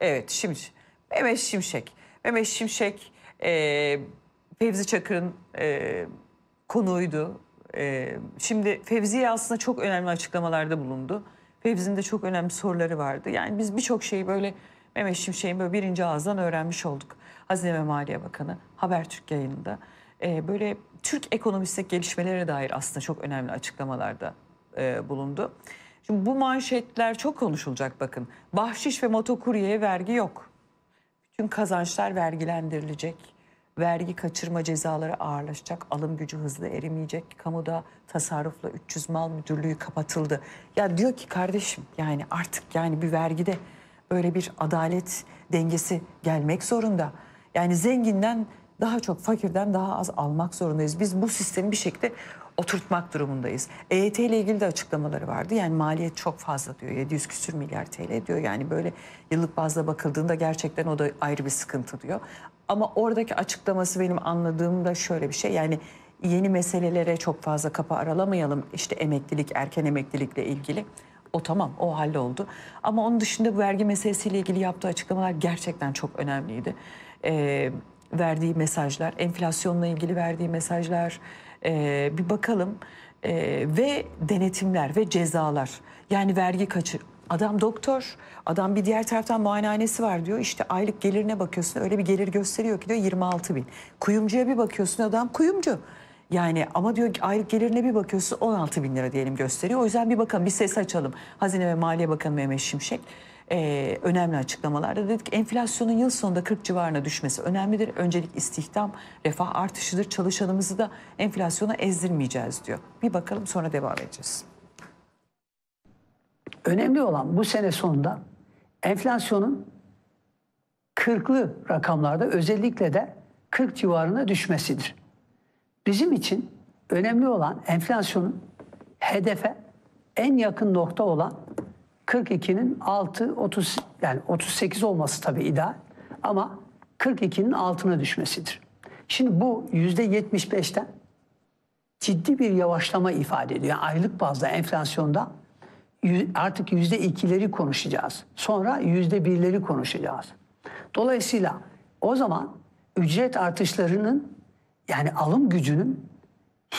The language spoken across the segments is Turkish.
Evet şimdi Mehmet Şimşek. Mehmet Şimşek e, Fevzi Çakır'ın e, konuğuydu. E, şimdi Fevzi'ye aslında çok önemli açıklamalarda bulundu. Fevzi'nin de çok önemli soruları vardı. Yani biz birçok şeyi böyle Mehmet Şimşek'in böyle birinci ağızdan öğrenmiş olduk. Hazine ve Maliye Bakanı Habertürk yayınında. E, böyle Türk ekonomisindeki gelişmelere dair aslında çok önemli açıklamalarda e, bulundu. Şimdi bu manşetler çok konuşulacak bakın. Bahşiş ve motokuryeye vergi yok. Bütün kazançlar vergilendirilecek. Vergi kaçırma cezaları ağırlaşacak. Alım gücü hızlı erimeyecek. Kamuda tasarrufla 300 mal müdürlüğü kapatıldı. Ya diyor ki kardeşim yani artık yani bir vergide böyle bir adalet dengesi gelmek zorunda. Yani zenginden daha çok fakirden daha az almak zorundayız. Biz bu sistemi bir şekilde oturtmak durumundayız. EYT ile ilgili de açıklamaları vardı. Yani maliyet çok fazla diyor. 700 küsür milyar TL diyor. Yani böyle yıllık bazda bakıldığında gerçekten o da ayrı bir sıkıntı diyor. Ama oradaki açıklaması benim anladığımda şöyle bir şey. Yani yeni meselelere çok fazla kapı aralamayalım. İşte emeklilik, erken emeklilikle ilgili. O tamam, o halloldu. Ama onun dışında bu vergi meselesiyle ilgili yaptığı açıklamalar gerçekten çok önemliydi. Ee, verdiği mesajlar, enflasyonla ilgili verdiği mesajlar, e, bir bakalım e, ve denetimler ve cezalar yani vergi kaçır. Adam doktor, adam bir diğer taraftan muayenehanesi var diyor. işte aylık gelirine bakıyorsun öyle bir gelir gösteriyor ki diyor 26 bin. Kuyumcuya bir bakıyorsun adam kuyumcu. Yani ama diyor aylık gelirine bir bakıyorsun 16 bin lira diyelim gösteriyor. O yüzden bir bakalım bir ses açalım. Hazine ve Maliye Bakanı Mehmet Şimşek e, önemli açıklamalarda dedik enflasyonun yıl sonunda 40 civarına düşmesi önemlidir. Öncelik istihdam, refah artışıdır. Çalışanımızı da enflasyona ezdirmeyeceğiz diyor. Bir bakalım sonra devam edeceğiz. Önemli olan bu sene sonunda enflasyonun 40'lı rakamlarda özellikle de 40 civarına düşmesidir. Bizim için önemli olan enflasyonun hedefe en yakın nokta olan 42'nin 6 30 yani 38 olması tabii ideal ama 42'nin altına düşmesidir. Şimdi bu %75'ten ciddi bir yavaşlama ifade ediyor. Yani aylık bazda enflasyonda artık %2'leri konuşacağız. Sonra %1'leri konuşacağız. Dolayısıyla o zaman ücret artışlarının yani alım gücünün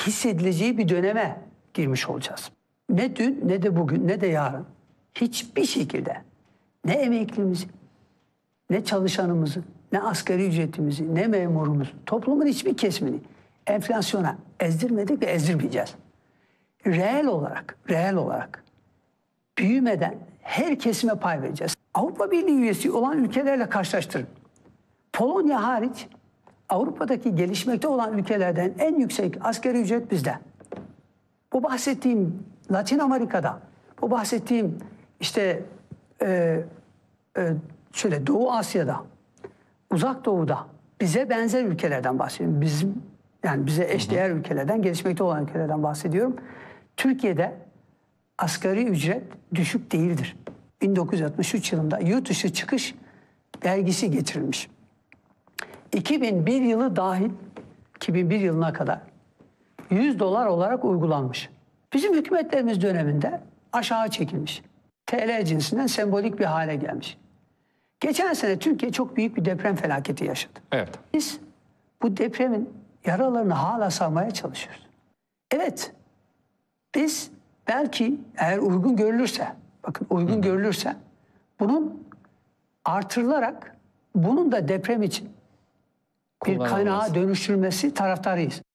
hissedileceği bir döneme girmiş olacağız. Ne dün ne de bugün ne de yarın hiçbir şekilde ne emeklimizi, ne çalışanımızı, ne asgari ücretimizi, ne memurumuzu, toplumun hiçbir kesmini enflasyona ezdirmedik ve ezdirmeyeceğiz. Reel olarak, reel olarak büyümeden her kesime pay vereceğiz. Avrupa Birliği üyesi olan ülkelerle karşılaştırın. Polonya hariç Avrupa'daki gelişmekte olan ülkelerden en yüksek askeri ücret bizde. Bu bahsettiğim Latin Amerika'da, bu bahsettiğim işte e, e, şöyle Doğu Asya'da, Uzak Doğu'da bize benzer ülkelerden bahsediyorum. Biz yani bize eşdeğer ülkelerden, gelişmekte olan ülkelerden bahsediyorum. Türkiye'de asgari ücret düşük değildir. 1963 yılında yurt dışı çıkış vergisi getirilmiş. 2001 yılı dahil 2001 yılına kadar 100 dolar olarak uygulanmış. Bizim hükümetlerimiz döneminde aşağı çekilmiş. TL cinsinden sembolik bir hale gelmiş. Geçen sene Türkiye çok büyük bir deprem felaketi yaşadı. Evet. Biz bu depremin yaralarını hala sarmaya çalışıyoruz. Evet, biz belki eğer uygun görülürse, bakın uygun Hı. görülürse bunun artırılarak bunun da deprem için bir kaynağa dönüştürülmesi taraftarıyız.